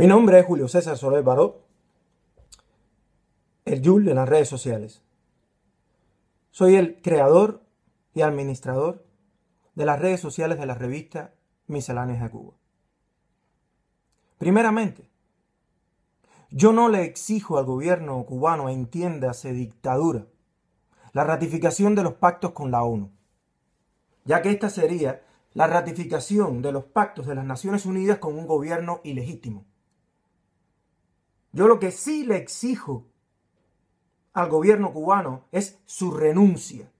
Mi nombre es Julio César Soler Baró, el Yul de las redes sociales. Soy el creador y administrador de las redes sociales de la revista Misceláneas de Cuba. Primeramente, yo no le exijo al gobierno cubano, entiéndase dictadura, la ratificación de los pactos con la ONU, ya que esta sería la ratificación de los pactos de las Naciones Unidas con un gobierno ilegítimo. Yo lo que sí le exijo al gobierno cubano es su renuncia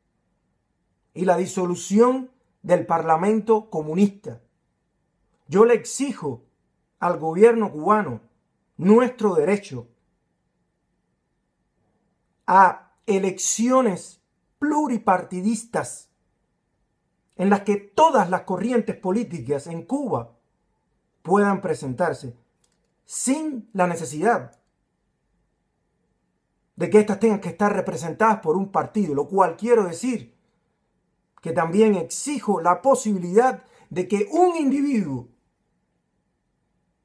y la disolución del Parlamento comunista. Yo le exijo al gobierno cubano nuestro derecho a elecciones pluripartidistas en las que todas las corrientes políticas en Cuba puedan presentarse sin la necesidad de que éstas tengan que estar representadas por un partido, lo cual quiero decir que también exijo la posibilidad de que un individuo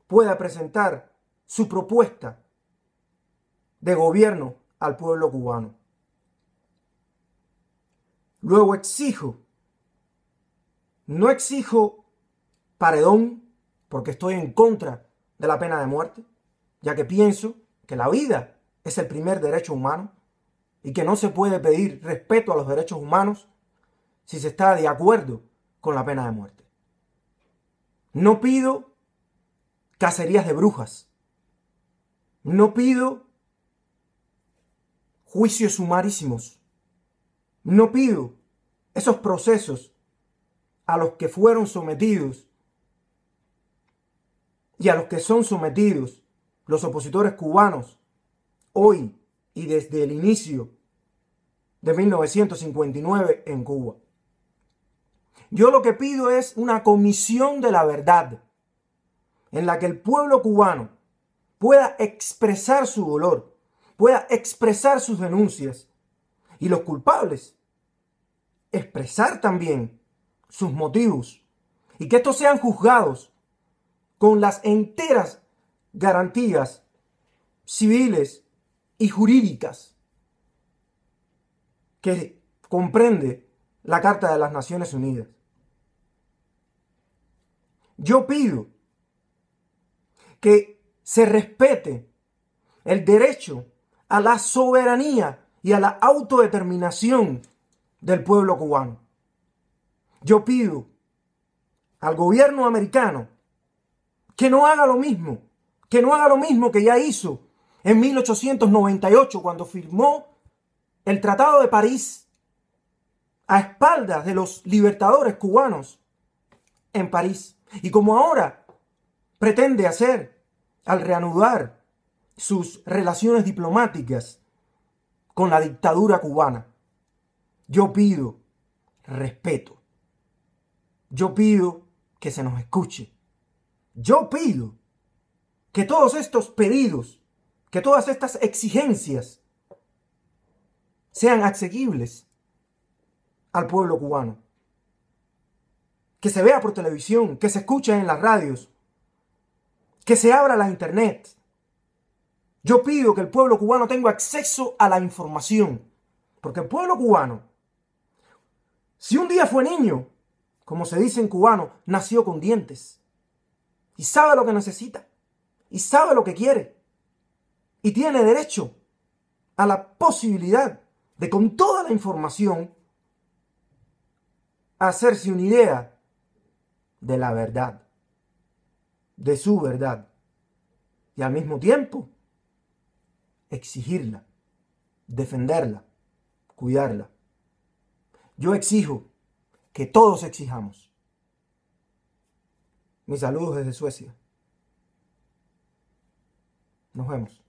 pueda presentar su propuesta de gobierno al pueblo cubano. Luego exijo, no exijo paredón, porque estoy en contra de la pena de muerte, ya que pienso que la vida es el primer derecho humano y que no se puede pedir respeto a los derechos humanos si se está de acuerdo con la pena de muerte. No pido cacerías de brujas. No pido juicios sumarísimos. No pido esos procesos a los que fueron sometidos y a los que son sometidos, los opositores cubanos, hoy y desde el inicio de 1959 en Cuba. Yo lo que pido es una comisión de la verdad en la que el pueblo cubano pueda expresar su dolor, pueda expresar sus denuncias y los culpables expresar también sus motivos y que estos sean juzgados con las enteras garantías civiles y jurídicas que comprende la Carta de las Naciones Unidas. Yo pido que se respete el derecho a la soberanía y a la autodeterminación del pueblo cubano. Yo pido al gobierno americano que no haga lo mismo, que no haga lo mismo que ya hizo en 1898 cuando firmó el Tratado de París a espaldas de los libertadores cubanos en París. Y como ahora pretende hacer al reanudar sus relaciones diplomáticas con la dictadura cubana. Yo pido respeto. Yo pido que se nos escuche. Yo pido que todos estos pedidos, que todas estas exigencias sean asequibles al pueblo cubano. Que se vea por televisión, que se escuche en las radios, que se abra la internet. Yo pido que el pueblo cubano tenga acceso a la información, porque el pueblo cubano, si un día fue niño, como se dice en cubano, nació con dientes y sabe lo que necesita y sabe lo que quiere y tiene derecho a la posibilidad de con toda la información hacerse una idea de la verdad, de su verdad y al mismo tiempo exigirla, defenderla, cuidarla. Yo exijo que todos exijamos mis saludos desde Suecia. Nos vemos.